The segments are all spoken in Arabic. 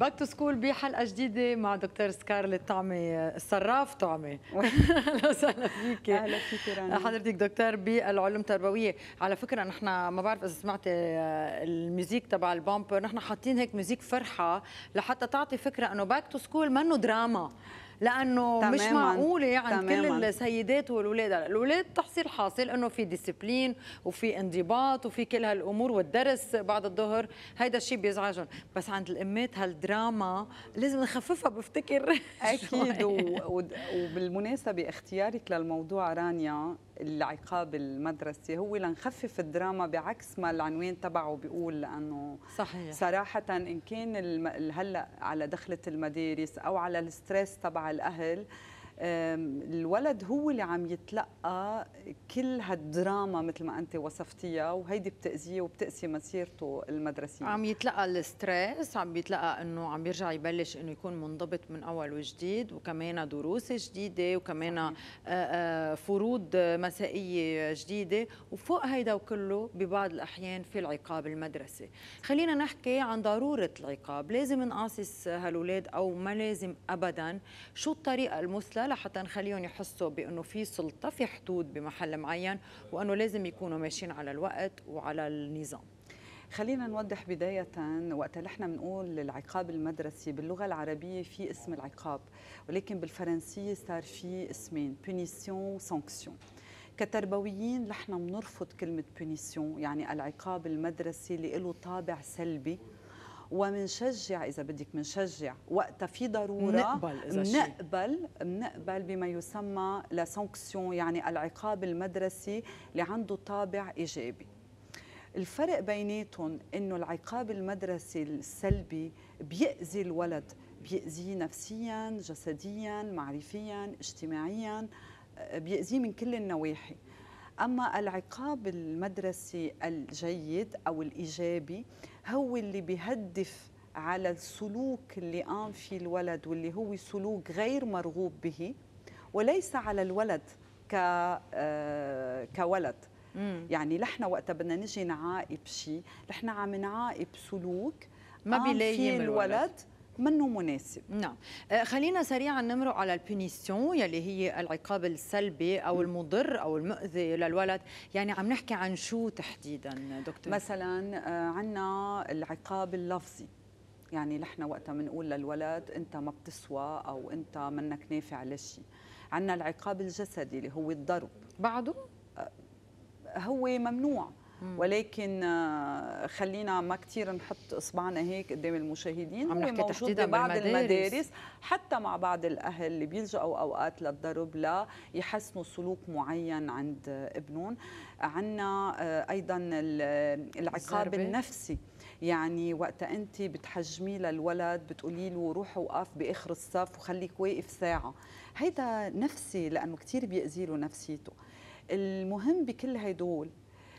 باك تو سكول بحلقه جديده مع دكتور سكارلت طعمي الصراف طعمي اهلا وسهلا فيك اهلا فيك راني حضرتك دكتور بالعلوم التربويه على فكره نحن ما بعرف اذا سمعت آه، الميوزيك تبع البامبر نحن حاطين هيك ميوزيك فرحه لحتى تعطي فكره انه باك تو سكول منه دراما لانه تماماً. مش معقوله يعني تماماً. كل السيدات والولاد الاولاد تحصيل حاصل انه في ديسيبلين وفي انضباط وفي كل هالامور والدرس بعد الظهر هيدا الشيء بيزعجهم بس عند الامات هالدراما لازم نخففها بفتكر اكيد وبالمناسبه اختيارك للموضوع رانيا العقاب المدرسي هو لنخفف الدراما بعكس ما العنوان تبعه بيقول لانه صحيح صراحه ان كان هلا على دخله المدارس او على الستريس تبع الاهل الولد هو اللي عم يتلقى كل هالدراما مثل ما انت وصفتيها وهيدي بتاذيه وبتاسي مسيرته المدرسيه عم يتلقى الستريس عم يتلقى انه عم يرجع يبلش انه يكون منضبط من اول وجديد وكمان دروس جديده وكمان آه، آه، فروض مسائيه جديده وفوق هيدا وكله ببعض الاحيان في العقاب المدرسي خلينا نحكي عن ضروره العقاب لازم نقاصص هالولاد او ما لازم ابدا شو الطريقه المثلى لحتى نخليهم يحسوا بانه في سلطه في حدود بمحل معين وانه لازم يكونوا ماشيين على الوقت وعلى النظام خلينا نوضح بداية وقت نحن بنقول العقاب المدرسي باللغة العربية في اسم العقاب ولكن بالفرنسية صار في اسمين بونيسيون سانكسيون كتربويين نحن بنرفض كلمة بونيسيون يعني العقاب المدرسي اللي له طابع سلبي ومنشجع اذا بدك منشجع وقتها في ضروره نقبل إذا منقبل منقبل بما يسمى لا سانكسيون يعني العقاب المدرسي اللي عنده طابع ايجابي الفرق بيناتهم انه العقاب المدرسي السلبي بيأذي الولد بيأذيه نفسيا جسديا معرفيا اجتماعيا آه، بيأذيه من كل النواحي أما العقاب المدرسي الجيد أو الإيجابي هو اللي بيهدف على السلوك اللي قام فيه الولد واللي هو سلوك غير مرغوب به وليس على الولد ك آه، كولد مم. يعني نحن وقت بدنا نجي نعاقب شيء نحن عم نعاقب سلوك ما بيلايم الولد, الولد منه مناسب نعم آه، خلينا سريعا نمرق على البونيسيون يلي هي العقاب السلبي او المضر او المؤذي للولد يعني عم نحكي عن شو تحديدا دكتور مثلا آه، عندنا العقاب اللفظي يعني نحن وقتها بنقول للولد انت ما بتسوى او انت منك نافع لشيء عندنا العقاب الجسدي اللي هو الضرب بعده آه، هو ممنوع ولكن آه، خلينا ما كثير نحط اصبعنا هيك قدام المشاهدين عم نحكي تحديدا بعض المدارس حتى مع بعض الاهل اللي بيلجأوا اوقات للضرب ليحسنوا سلوك معين عند ابنهم عندنا آه، ايضا العقاب النفسي يعني وقت انت بتحجمي للولد بتقولي له روح وقف باخر الصف وخليك واقف ساعه هيدا نفسي لانه كثير بيأذي له نفسيته المهم بكل هدول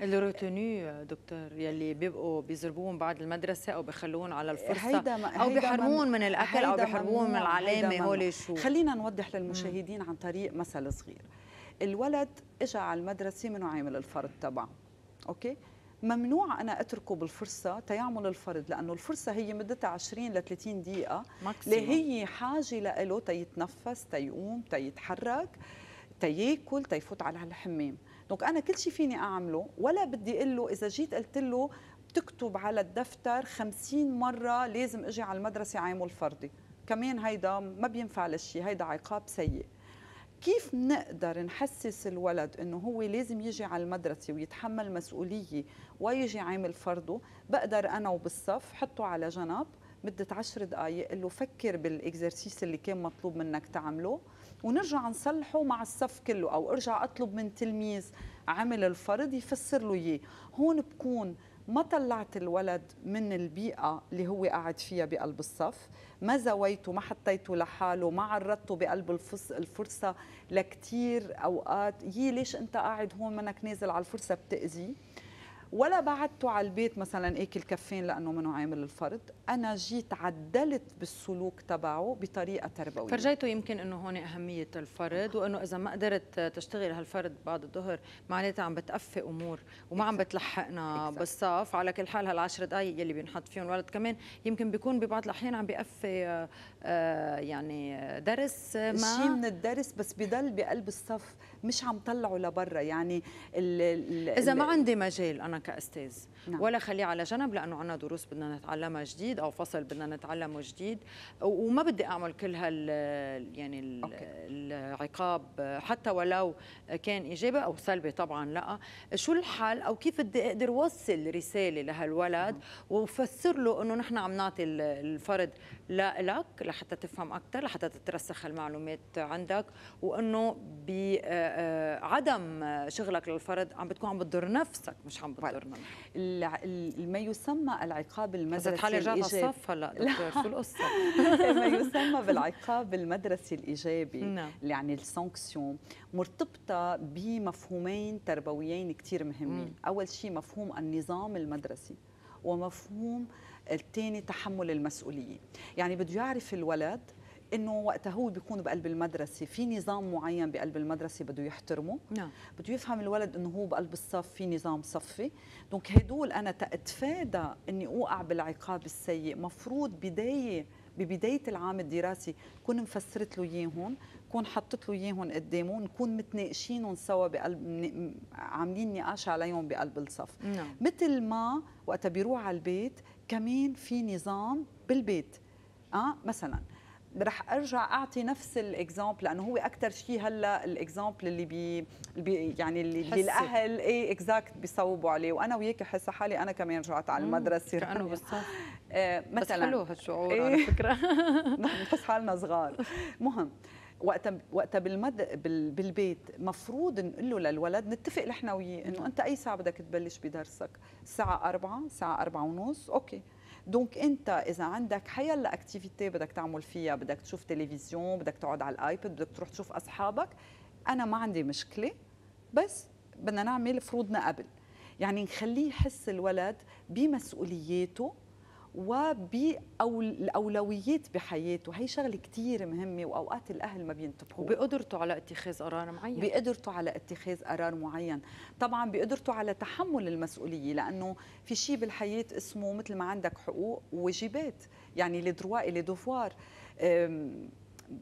الروتوني دكتور يلي بيبقوا بيزربوهم بعد المدرسه او بخلوهم على الفرصه هيدا ما او بيحرمون من الاكل او بيحرمون من العلامه هول شو خلينا نوضح للمشاهدين عن طريق مثل صغير الولد اجى على المدرسه منو عامل الفرض تبعه اوكي ممنوع انا اتركه بالفرصه تيعمل الفرض لانه الفرصه هي مدتها 20 ل 30 دقيقه اللي هي حاجه له تيتنفس تيقوم تيتحرك تياكل تيفوت على الحمام دونك انا كل شيء فيني اعمله ولا بدي اقول له اذا جيت قلت له بتكتب على الدفتر 50 مره لازم اجي على المدرسه عامل الفردي كمان هيدا ما بينفع للشيء هيدا عقاب سيء كيف نقدر نحسس الولد انه هو لازم يجي على المدرسه ويتحمل مسؤوليه ويجي عامل فرضه بقدر انا وبالصف حطه على جنب مدة عشر دقايق قال له فكر بالاكزرسيس اللي كان مطلوب منك تعمله ونرجع نصلحه مع الصف كله او ارجع اطلب من تلميذ عمل الفرض يفسر له اياه هون بكون ما طلعت الولد من البيئة اللي هو قاعد فيها بقلب الصف ما زويته ما حطيته لحاله ما عرضته بقلب الفرصة لكتير أوقات يي ليش أنت قاعد هون منك نازل على الفرصة بتأذي ولا بعدته على البيت مثلا اكل كفين لانه منه عامل الفرض انا جيت عدلت بالسلوك تبعه بطريقه تربويه فرجيته يمكن انه هون اهميه الفرض وانه اذا ما قدرت تشتغل هالفرد بعد الظهر معناتها عم بتقفي امور وما عم بتلحقنا بالصف على كل حال هالعشر دقائق يلي بينحط فيهم الولد كمان يمكن بيكون ببعض الاحيان عم بيقفي آه، آه، يعني درس ما شيء من الدرس بس بضل بقلب الصف مش عم طلعه لبرا يعني اذا ما عندي مجال انا كاستاذ نعم. ولا خليه على جنب لانه عندنا دروس بدنا نتعلمها جديد او فصل بدنا نتعلمه جديد وما بدي اعمل كل هال يعني أوكي. العقاب حتى ولو كان ايجابي او سلبي طبعا لا شو الحل او كيف بدي اقدر وصل رساله لهالولد وفسر له انه نحن عم نعطي الفرد لا لك لحتى تفهم اكثر لحتى تترسخ المعلومات عندك وانه بعدم شغلك للفرد عم بتكون عم بتضر نفسك مش عم بتضر طيب. ما يسمى العقاب المدرسي بس حالي الصف هلا دكتور شو القصه؟ ما يسمى بالعقاب المدرسي الايجابي نعم. يعني السانكسيون مرتبطه بمفهومين تربويين كثير مهمين، اول شيء مفهوم النظام المدرسي ومفهوم الثاني تحمل المسؤوليه، يعني بده يعرف الولد انه وقتها هو بيكون بقلب المدرسه في نظام معين بقلب المدرسه بده يحترمه نعم بده يفهم الولد انه هو بقلب الصف في نظام صفي دونك هدول انا تاتفادى اني اوقع بالعقاب السيء مفروض بدايه ببدايه العام الدراسي كون مفسرت له اياهم كون حطت له اياهم قدامه نكون متناقشينهم سوا بقلب عاملين نقاش عليهم بقلب الصف نعم. مثل ما وقتها بيروح على البيت كمان في نظام بالبيت اه مثلا رح ارجع اعطي نفس الاكزامبل لانه هو اكثر شيء هلا الاكزامبل اللي بي, يعني اللي, اللي الاهل اي اكزاكت بيصوبوا عليه وانا وياك حس حالي انا كمان رجعت على المدرسه كانه بالصف آه مثلا بس حلو هالشعور إيه على فكره بنحس حالنا صغار مهم وقت وقتها بالمد بالبيت مفروض نقول له للولد نتفق نحن وياه انه انت اي ساعه بدك تبلش بدرسك الساعه 4 الساعه 4 ونص اوكي دونك انت اذا عندك حيلا اكتيفيتي بدك تعمل فيها بدك تشوف تلفزيون بدك تقعد على الايباد بدك تروح تشوف اصحابك انا ما عندي مشكله بس بدنا نعمل فروضنا قبل يعني نخليه يحس الولد بمسؤولياته وبأولويات بحياته هي شغله كثير مهمه واوقات الاهل ما بينتبهوا وبقدرته على اتخاذ قرار معين بقدرته على اتخاذ قرار معين طبعا بقدرته على تحمل المسؤوليه لانه في شيء بالحياه اسمه مثل ما عندك حقوق وواجبات يعني لي دروا لي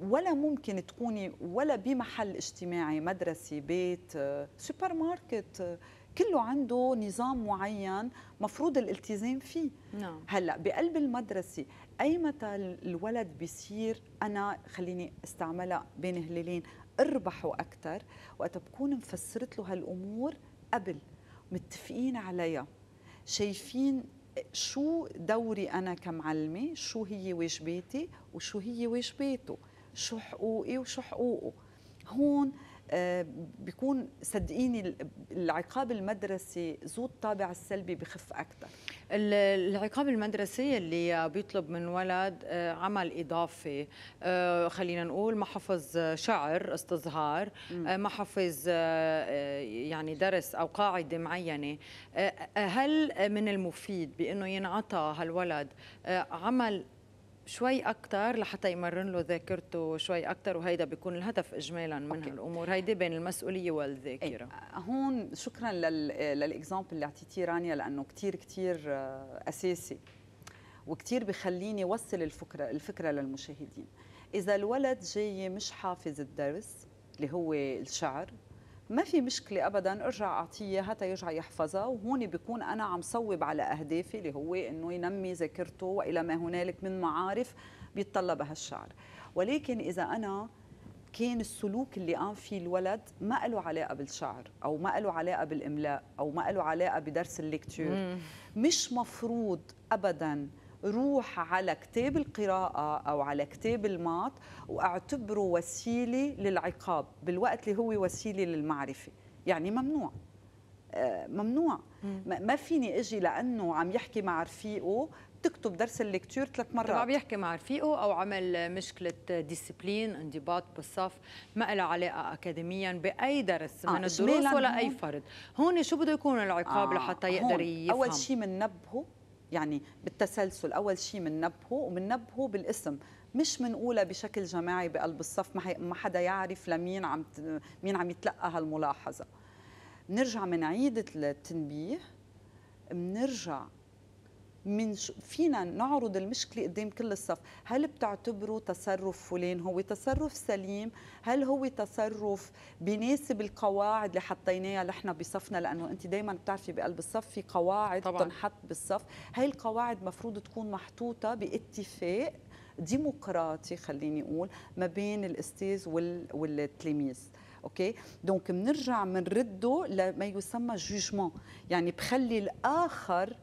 ولا ممكن تكوني ولا بمحل اجتماعي مدرسه بيت سوبر أه، ماركت كله عنده نظام معين مفروض الالتزام فيه نعم. هلا بقلب المدرسه اي متى الولد بيصير انا خليني استعملها بين هلالين اربحوا اكثر وقت بكون مفسرت له هالامور قبل متفقين عليها شايفين شو دوري انا كمعلمه شو هي واجباتي وشو هي واجباته شو حقوقي وشو حقوقه هون آه، بيكون صدقيني العقاب المدرسي ذو الطابع السلبي بخف اكثر العقاب المدرسي اللي بيطلب من ولد آه، عمل اضافي آه، خلينا نقول ما حفظ شعر استظهار ما حفظ يعني درس او قاعده معينه هل من المفيد بانه ينعطى هالولد عمل شوي اكثر لحتى يمرن له ذاكرته شوي اكثر وهيدا بيكون الهدف اجمالا من أوكي. هالامور هيدي بين المسؤوليه والذاكره ايه. هون شكرا للاكزامبل اللي اعطيتيه رانيا لانه كثير كثير آه، اساسي وكثير بخليني وصل الفكره الفكره للمشاهدين اذا الولد جاي مش حافظ الدرس اللي هو الشعر ما في مشكله ابدا ارجع اعطيه حتى يرجع يحفظها وهون بكون انا عم صوب على اهدافي اللي هو انه ينمي ذاكرته والى ما هنالك من معارف بيتطلبها الشعر ولكن اذا انا كان السلوك اللي قام فيه الولد ما له علاقه بالشعر او ما له علاقه بالاملاء او ما له علاقه بدرس الليكتور مش مفروض ابدا روح على كتاب القراءة أو على كتاب الماط وأعتبره وسيلة للعقاب بالوقت اللي هو وسيلة للمعرفة يعني ممنوع آه، ممنوع ما فيني اجي لانه عم يحكي مع رفيقه تكتب درس الليكتور ثلاث مرات عم يحكي مع رفيقه او عمل مشكله ديسيبلين انضباط بالصف ما لها علاقه اكاديميا باي درس آه، من آه الدروس ولا اي فرد هون شو بده يكون العقاب آه لحتى يقدر يفهم اول شيء بننبهه يعني بالتسلسل اول شيء بننبهه وبننبهه بالاسم مش منقولها بشكل جماعي بقلب الصف ما, ما حدا يعرف لمين عم مين عم يتلقى هالملاحظه بنرجع عيدة التنبيه بنرجع من فينا نعرض المشكله قدام كل الصف هل بتعتبروا تصرف فلان هو تصرف سليم هل هو تصرف بيناسب القواعد اللي حطيناها نحن بصفنا لانه انت دائما بتعرفي بقلب الصف في قواعد طبعا. تنحط بالصف هاي القواعد مفروض تكون محطوطه باتفاق ديمقراطي خليني اقول ما بين الاستاذ وال... والتلاميذ اوكي دونك بنرجع بنرده لما يسمى جوجمون يعني بخلي الاخر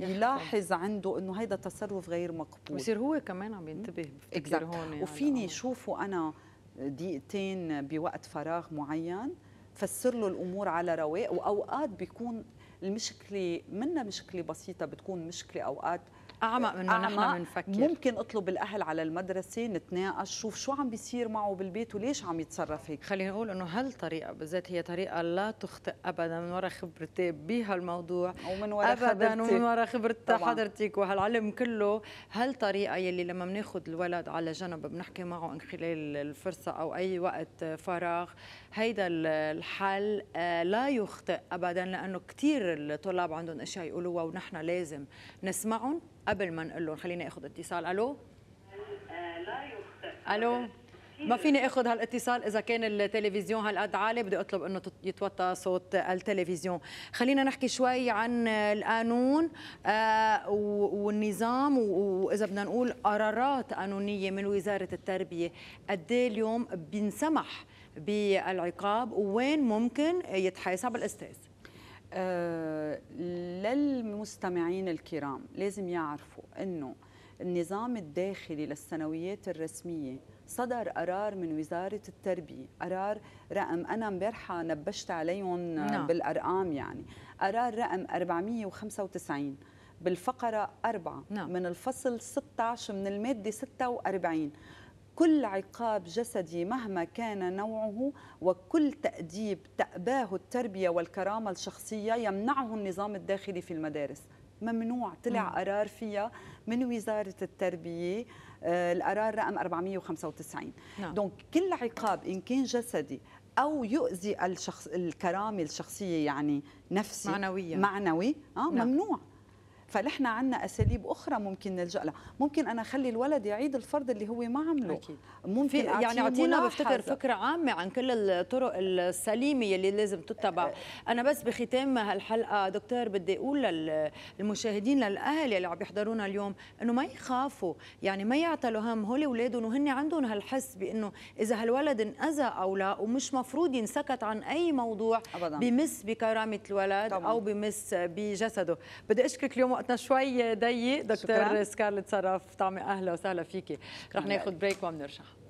يعني يلاحظ عنده انه هيدا تصرف غير مقبول بصير هو كمان عم ينتبه بفكر هون يعني وفيني آه. شوفه انا دقيقتين بوقت فراغ معين فسر له الامور على رواق واوقات بيكون المشكله منا مشكله بسيطه بتكون مشكله اوقات اعمق من ما نحن بنفكر ممكن اطلب الاهل على المدرسه نتناقش شوف شو عم بيصير معه بالبيت وليش عم يتصرف هيك خلينا نقول انه هالطريقه بالذات هي طريقه لا تخطئ ابدا من وراء خبرتي بهالموضوع ومن وراء ابدا خبرتي. ومن وراء خبره حضرتك وهالعلم كله هالطريقه يلي لما بناخذ الولد على جنب بنحكي معه من خلال الفرصه او اي وقت فراغ هيدا الحل آه، لا يخطئ ابدا لانه كثير الطلاب عندهم اشياء يقولوها ونحن لازم نسمعهم قبل ما نقول لهم خليني اخذ اتصال الو لا يخطئ الو ما فيني اخذ هالاتصال اذا كان التلفزيون هالقد عالي بدي اطلب انه يتوطى صوت التلفزيون خلينا نحكي شوي عن القانون آه، والنظام واذا بدنا نقول قرارات قانونيه من وزاره التربيه قد إيه اليوم بينسمح بالعقاب وين ممكن يتحاسب الاستاذ آه، للمستمعين الكرام لازم يعرفوا أنه النظام الداخلي للثانويات الرسمية صدر قرار من وزارة التربية قرار رقم أنا امبارحة نبشت عليهم نعم. بالأرقام يعني قرار رقم 495 بالفقرة 4 نعم. من الفصل 16 من المادة 46 كل عقاب جسدي مهما كان نوعه وكل تأديب تأباه التربية والكرامة الشخصية يمنعه النظام الداخلي في المدارس ممنوع طلع نعم. قرار فيها من وزارة التربية آه، القرار رقم 495 نعم. دونك كل عقاب إن كان جسدي او يؤذي الشخص الكرامه الشخصيه يعني نفسي معنويا معنوي اه نعم. ممنوع فنحن عندنا اساليب اخرى ممكن نلجا لها ممكن انا اخلي الولد يعيد الفرض اللي هو ما عمله أكيد. ممكن يعني اعطينا بفتكر فكره عامه عن كل الطرق السليمه اللي لازم تتبع انا بس بختام هالحلقه دكتور بدي اقول للمشاهدين للاهل اللي عم يحضرونا اليوم انه ما يخافوا يعني ما يعتلوا هم هول اولادهم وهن عندهم هالحس بانه اذا هالولد انأذى او لا ومش مفروض ينسكت عن اي موضوع أبداً. بمس بكرامه الولد طبعاً. او بمس بجسده بدي اشكرك اليوم وقتنا شوي ضيق دكتور سكارلت صرف طعمي اهلا وسهلا فيكي رح ناخذ بريك وبنرجع